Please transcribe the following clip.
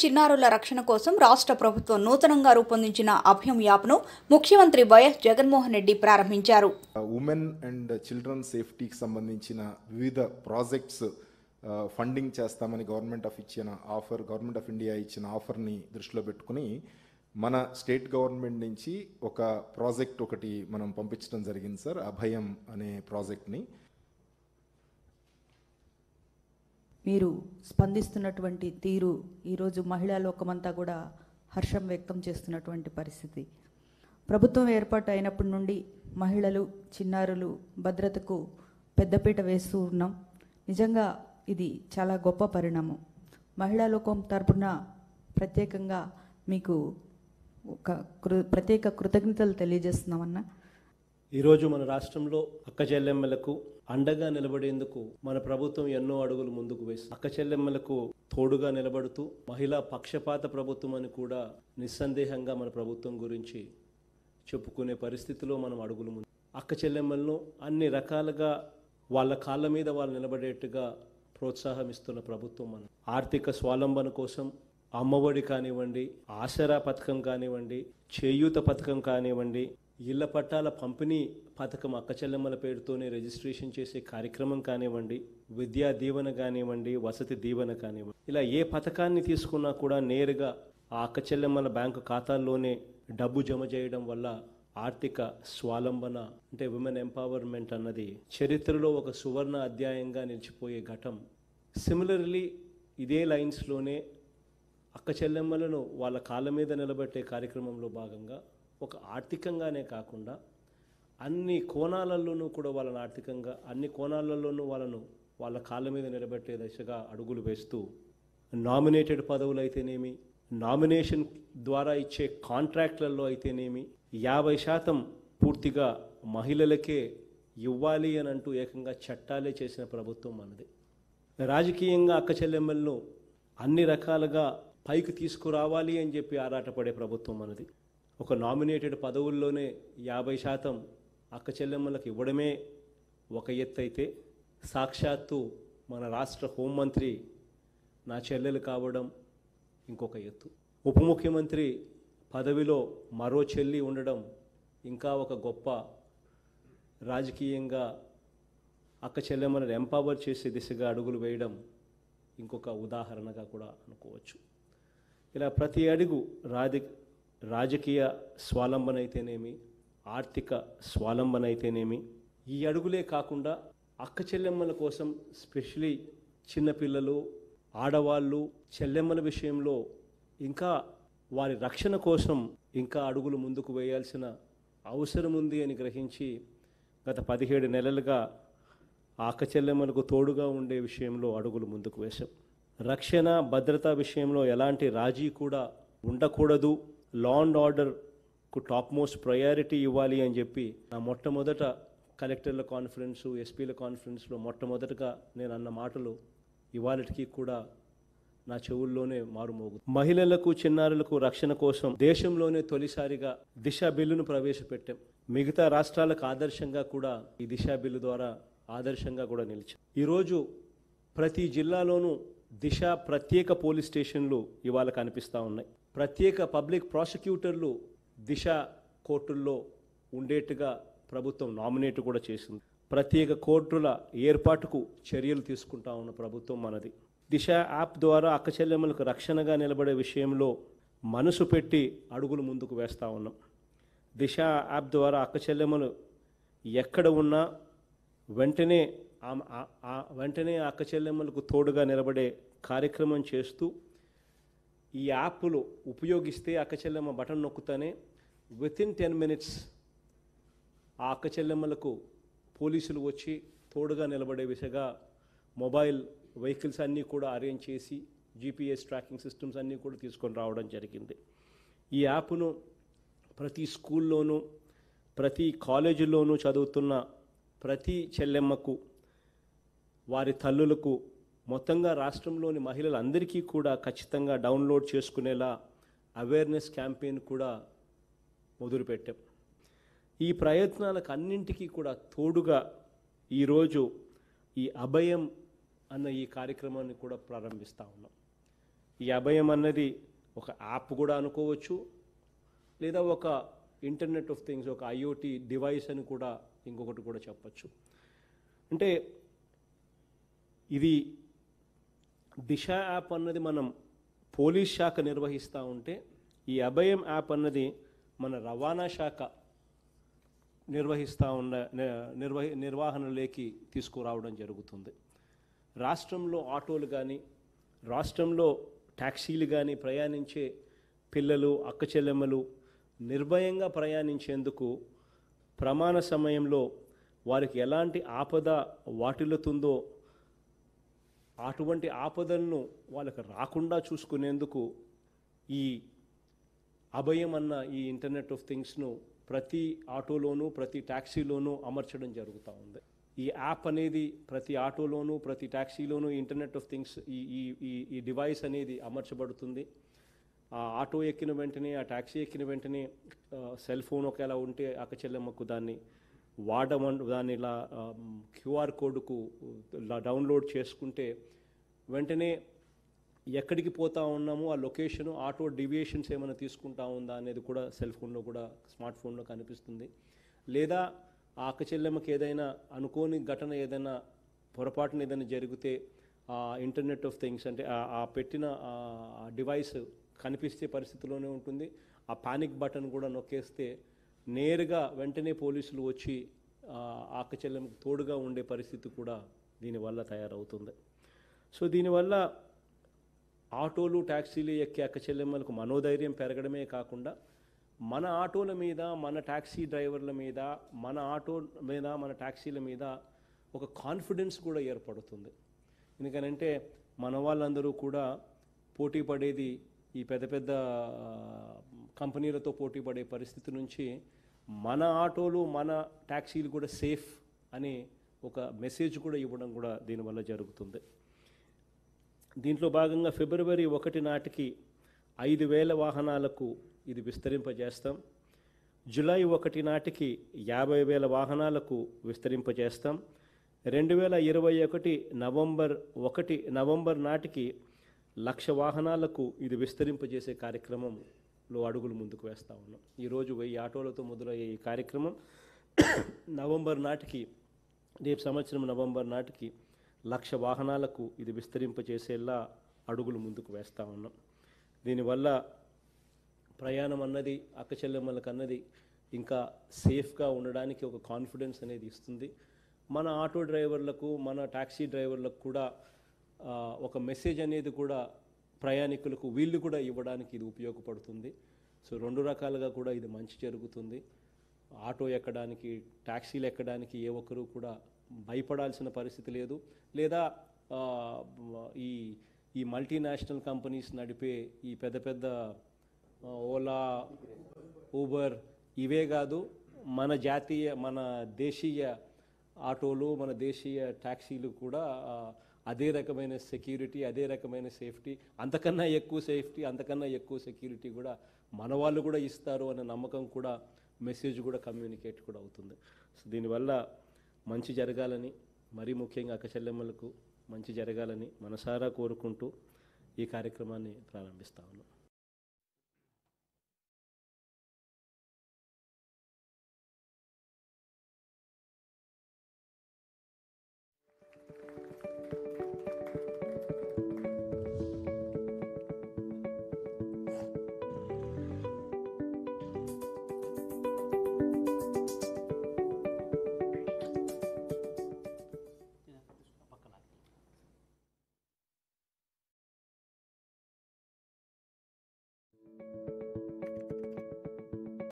చిన్నారుల రక్షణ కోసం రాష్ట్ర ప్రభుత్వం నూతనంగా రూపొందించిన అభయం యాప్ను ముఖ్యమంత్రి వైఎస్ జగన్మోహన్ రెడ్డి ప్రారంభించారు ఉమెన్ అండ్ చిల్డ్రన్ సేఫ్టీకి సంబంధించిన వివిధ ప్రాజెక్ట్స్ ఫండింగ్ చేస్తామని గవర్నమెంట్ ఆఫ్ ఇచ్చిన ఆఫర్ గవర్నమెంట్ ఆఫ్ ఇండియా ఇచ్చిన ఆఫర్ని దృష్టిలో పెట్టుకుని మన స్టేట్ గవర్నమెంట్ నుంచి ఒక ప్రాజెక్ట్ ఒకటి మనం పంపించడం జరిగింది సార్ అభయం అనే ప్రాజెక్ట్ని మీరు స్పందిస్తున్నటువంటి తీరు ఈరోజు మహిళా లోకమంతా కూడా హర్షం వ్యక్తం చేస్తున్నటువంటి పరిస్థితి ప్రభుత్వం ఏర్పాటు అయినప్పటి నుండి మహిళలు చిన్నారులు భద్రతకు పెద్దపీట వేస్తూ ఉన్నాం నిజంగా ఇది చాలా గొప్ప పరిణామం మహిళా లోకం తరపున ప్రత్యేకంగా మీకు ఒక కృ ప్రత్యేక కృతజ్ఞతలు తెలియజేస్తున్నామన్నా ఈరోజు మన రాష్ట్రంలో అక్క చెల్లెమ్మలకు అండగా నిలబడేందుకు మన ప్రభుత్వం ఎన్నో అడుగులు ముందుకు వేసింది అక్క చెల్లెమ్మలకు తోడుగా నిలబడుతూ మహిళా పక్షపాత ప్రభుత్వం అని కూడా నిస్సందేహంగా మన ప్రభుత్వం గురించి చెప్పుకునే పరిస్థితిలో మనం అడుగులు ముందు అక్క చెల్లెమ్మలను అన్ని రకాలుగా వాళ్ళ కాళ్ళ మీద వాళ్ళు నిలబడేట్టుగా ప్రోత్సాహం ఇస్తున్న ప్రభుత్వం మనం ఆర్థిక స్వాలంబన కోసం అమ్మఒడి కానివ్వండి ఆసరా పథకం కానివ్వండి చేయూత పథకం కానివ్వండి ఇళ్ల పట్టాల పంపిణీ పథకం అక్కచెల్లెమ్మల పేరుతోనే రిజిస్ట్రేషన్ చేసే కార్యక్రమం కానివ్వండి విద్యా దీవెన కానివ్వండి వసతి దీవెన కానివ్వండి ఇలా ఏ పథకాన్ని తీసుకున్నా కూడా నేరుగా ఆ అక్కచెల్లెమ్మల బ్యాంకు ఖాతాల్లోనే డబ్బు జమ చేయడం వల్ల ఆర్థిక స్వాలంబన అంటే ఉమెన్ ఎంపవర్మెంట్ అన్నది చరిత్రలో ఒక సువర్ణ అధ్యాయంగా నిలిచిపోయే ఘటం సిమిలర్లీ ఇదే లైన్స్లోనే అక్క చెల్లెమ్మలను వాళ్ళ కాళ్ళ మీద నిలబెట్టే కార్యక్రమంలో భాగంగా ఒక ఆర్థికంగానే కాకుండా అన్ని కోణాలలోనూ కూడా వాళ్ళని ఆర్థికంగా అన్ని కోణాలలోనూ వాళ్ళను వాళ్ళ కాళ్ళ మీద నిలబెట్టే దశగా అడుగులు వేస్తూ నామినేటెడ్ పదవులు అయితేనేమి నామినేషన్ ద్వారా ఇచ్చే కాంట్రాక్ట్లలో అయితేనేమి యాభై శాతం పూర్తిగా మహిళలకే ఇవ్వాలి అని అంటూ ఏకంగా చట్టాలే చేసిన ప్రభుత్వం మనది రాజకీయంగా అక్క చెల్లెమ్మలను అన్ని రకాలుగా పైకి తీసుకురావాలి అని చెప్పి ఆరాటపడే ప్రభుత్వం మనది ఒక నామినేటెడ్ పదవుల్లోనే యాభై శాతం అక్క చెల్లెమ్మలకు ఇవ్వడమే ఒక ఎత్తు అయితే సాక్షాత్తు మన రాష్ట్ర హోంమంత్రి నా చెల్లెలు కావడం ఇంకొక ఎత్తు ఉప ముఖ్యమంత్రి పదవిలో మరో చెల్లి ఉండడం ఇంకా ఒక గొప్ప రాజకీయంగా అక్క చెల్లెమ్మలను ఎంపవర్ చేసే దిశగా అడుగులు వేయడం ఇంకొక ఉదాహరణగా కూడా అనుకోవచ్చు ఇలా ప్రతి అడుగు రాధి రాజకీయ స్వాలంబన అయితేనేమి ఆర్థిక స్వాలంబన అయితేనేమి ఈ అడుగులే కాకుండా అక్క చెల్లెమ్మల కోసం స్పెషలీ చిన్నపిల్లలు ఆడవాళ్ళు చెల్లెమ్మల విషయంలో ఇంకా వారి రక్షణ కోసం ఇంకా అడుగులు ముందుకు వేయాల్సిన అవసరం ఉంది అని గ్రహించి గత పదిహేడు నెలలుగా ఆ అక్క చెల్లెమ్మలకు తోడుగా ఉండే విషయంలో అడుగులు ముందుకు వేశాం రక్షణ భద్రత విషయంలో ఎలాంటి రాజీ కూడా ఉండకూడదు లా అండ్ ఆర్డర్కు టాప్ మోస్ట్ ప్రయారిటీ ఇవ్వాలి అని చెప్పి నా మొట్టమొదట కలెక్టర్ల కాన్ఫరెన్సు ఎస్పీల కాన్ఫరెన్స్లో మొట్టమొదటగా నేను అన్న మాటలు ఇవాళటికి కూడా నా చెవుల్లోనే మారుమోగు మహిళలకు చిన్నారులకు రక్షణ కోసం దేశంలోనే తొలిసారిగా దిశ బిల్లును ప్రవేశపెట్టాం మిగతా రాష్ట్రాలకు ఆదర్శంగా కూడా ఈ దిశ బిల్లు ద్వారా ఆదర్శంగా కూడా నిలిచాం ఈరోజు ప్రతి జిల్లాలోనూ దిశ ప్రత్యేక పోలీస్ స్టేషన్లు ఇవాళ కనిపిస్తూ ఉన్నాయి ప్రత్యేక పబ్లిక్ ప్రాసిక్యూటర్లు దిశ కోర్టుల్లో ఉండేట్టుగా ప్రభుత్వం నామినేట్ కూడా చేసింది ప్రత్యేక కోర్టుల ఏర్పాటుకు చర్యలు తీసుకుంటా ఉన్న ప్రభుత్వం మనది దిశ యాప్ ద్వారా అక్కచెల్లెమ్మలకు రక్షణగా నిలబడే విషయంలో మనసు పెట్టి అడుగులు ముందుకు వేస్తూ ఉన్నాం దిశ యాప్ ద్వారా అక్కచెల్లెమ్మలు ఎక్కడ ఉన్నా వెంటనే వెంటనే అక్కచెల్లెమ్మలకు తోడుగా నిలబడే కార్యక్రమం చేస్తూ ఈ యాప్లు ఉపయోగిస్తే అక్క చెల్లెమ్మ బటన్ నొక్కుతానే వితిన్ టెన్ మినిట్స్ ఆ అక్క చెల్లెమ్మలకు పోలీసులు వచ్చి తోడుగా నిలబడే విషగా మొబైల్ వెహికల్స్ అన్నీ కూడా అరేంజ్ చేసి జిపిఎస్ ట్రాకింగ్ సిస్టమ్స్ అన్నీ కూడా తీసుకొని రావడం జరిగింది ఈ యాప్ను ప్రతి స్కూల్లోనూ ప్రతి కాలేజీలోనూ చదువుతున్న ప్రతి చెల్లెమ్మకు వారి తల్లులకు మొత్తంగా రాష్ట్రంలోని మహిళలందరికీ కూడా ఖచ్చితంగా డౌన్లోడ్ చేసుకునేలా అవేర్నెస్ క్యాంపెయిన్ కూడా మొదలుపెట్టాం ఈ ప్రయత్నాలకు అన్నింటికీ కూడా తోడుగా ఈరోజు ఈ అభయం అన్న ఈ కార్యక్రమాన్ని కూడా ప్రారంభిస్తూ ఉన్నాం ఈ అభయం అన్నది ఒక యాప్ కూడా అనుకోవచ్చు లేదా ఒక ఇంటర్నెట్ ఆఫ్ థింగ్స్ ఒక ఐఓటి డివైస్ అని కూడా ఇంకొకటి కూడా చెప్పచ్చు అంటే ఇది దిశ యాప్ అన్నది మనం పోలీస్ శాఖ నిర్వహిస్తూ ఉంటే ఈ అభయం యాప్ అన్నది మన రవాణా శాఖ నిర్వహిస్తూ ఉన్న నిర్వహి నిర్వహణలోకి తీసుకురావడం జరుగుతుంది రాష్ట్రంలో ఆటోలు కానీ రాష్ట్రంలో ట్యాక్సీలు కానీ ప్రయాణించే పిల్లలు అక్కచెల్లెమ్మలు నిర్భయంగా ప్రయాణించేందుకు ప్రమాణ సమయంలో వారికి ఎలాంటి ఆపద వాటిల్లుతుందో అటువంటి ఆపదలను వాళ్ళకి రాకుండా చూసుకునేందుకు ఈ అభయం అన్న ఈ ఇంటర్నెట్ ఆఫ్ థింగ్స్ను ప్రతి ఆటోలోనూ ప్రతి ట్యాక్సీలోనూ అమర్చడం జరుగుతూ ఉంది ఈ యాప్ అనేది ప్రతి ఆటోలోనూ ప్రతి ట్యాక్సీలోనూ ఇంటర్నెట్ ఆఫ్ థింగ్స్ ఈ ఈ ఈ డివైస్ అనేది అమర్చబడుతుంది ఆ ఆటో ఎక్కిన వెంటనే ఆ ట్యాక్సీ ఎక్కిన వెంటనే సెల్ ఫోన్ ఒకేలా ఉంటే అక్క చెల్లెమ్మకు దాన్ని వాడమన్ దాన్ని ఇలా క్యూఆర్ కోడ్కు డౌన్లోడ్ చేసుకుంటే వెంటనే ఎక్కడికి పోతా ఉన్నామో ఆ లొకేషన్ ఆటో డివియేషన్స్ ఏమైనా తీసుకుంటా ఉందా అనేది కూడా సెల్ ఫోన్లో కూడా స్మార్ట్ ఫోన్లో కనిపిస్తుంది లేదా ఆ అక్కచెల్లెమ్మకి ఏదైనా అనుకోని ఘటన ఏదైనా పొరపాటున ఏదైనా జరిగితే ఆ ఇంటర్నెట్ ఆఫ్ థింగ్స్ అంటే ఆ పెట్టిన డివైస్ కనిపిస్తే పరిస్థితిలోనే ఉంటుంది ఆ పానిక్ బటన్ కూడా నొక్కేస్తే నేరుగా వెంటనే పోలీసులు వచ్చి ఆకచల్యంకి తోడుగా ఉండే పరిస్థితి కూడా దీనివల్ల తయారవుతుంది సో దీనివల్ల ఆటోలు ట్యాక్సీలు ఎక్కే అక్కచెల్లెమ్మలకు మనోధైర్యం పెరగడమే కాకుండా మన ఆటోల మీద మన ట్యాక్సీ డ్రైవర్ల మీద మన ఆటో మీద మన ట్యాక్సీల మీద ఒక కాన్ఫిడెన్స్ కూడా ఏర్పడుతుంది ఎందుకనంటే మన వాళ్ళందరూ కూడా పోటీ పడేది ఈ పెద్ద పెద్ద కంపెనీలతో పోటీ పడే పరిస్థితి నుంచి మన ఆటోలు మన ట్యాక్సీలు కూడా సేఫ్ అని ఒక మెసేజ్ కూడా ఇవ్వడం కూడా దీనివల్ల జరుగుతుంది దీంట్లో భాగంగా ఫిబ్రవరి ఒకటి నాటికి ఐదు వేల వాహనాలకు ఇది విస్తరింపజేస్తాం జులై ఒకటి నాటికి యాభై వేల వాహనాలకు విస్తరింపజేస్తాం రెండు వేల ఇరవై ఒకటి నవంబర్ ఒకటి నవంబర్ నాటికి లక్ష వాహనాలకు ఇది విస్తరింపజేసే కార్యక్రమంలో అడుగులు ముందుకు వేస్తూ ఉన్నాం ఈరోజు వెయ్యి ఆటోలతో మొదలయ్యే ఈ కార్యక్రమం నవంబర్ నాటికి రేపు సంవత్సరం నవంబర్ నాటికి లక్ష వాహనాలకు ఇది విస్తరింపజేసేలా అడుగులు ముందుకు వేస్తూ ఉన్నాం దీనివల్ల ప్రయాణం అన్నది అక్కచెల్లెమ్మలకు అన్నది ఇంకా సేఫ్గా ఉండడానికి ఒక కాన్ఫిడెన్స్ అనేది ఇస్తుంది మన ఆటో డ్రైవర్లకు మన ట్యాక్సీ డ్రైవర్లకు కూడా ఒక మెసేజ్ అనేది కూడా ప్రయాణికులకు వీళ్ళు కూడా ఇవ్వడానికి ఇది ఉపయోగపడుతుంది సో రెండు రకాలుగా కూడా ఇది మంచి జరుగుతుంది ఆటో ఎక్కడానికి ట్యాక్సీలు ఎక్కడానికి ఏ ఒక్కరూ కూడా భయపడాల్సిన పరిస్థితి లేదు లేదా ఈ ఈ మల్టీనేషనల్ కంపెనీస్ నడిపే ఈ పెద్ద పెద్ద ఓలా ఊబర్ ఇవే కాదు మన జాతీయ మన దేశీయ ఆటోలు మన దేశీయ ట్యాక్సీలు కూడా అదే రకమైన సెక్యూరిటీ అదే రకమైన సేఫ్టీ అంతకన్నా ఎక్కువ సేఫ్టీ అంతకన్నా ఎక్కువ సెక్యూరిటీ కూడా మన వాళ్ళు కూడా ఇస్తారు అనే నమ్మకం కూడా మెసేజ్ కూడా కమ్యూనికేట్ కూడా అవుతుంది సో దీనివల్ల మంచి జరగాలని మరీ ముఖ్యంగా అక్కచెల్లెమ్మలకు మంచి జరగాలని మనసారా కోరుకుంటూ ఈ కార్యక్రమాన్ని ప్రారంభిస్తా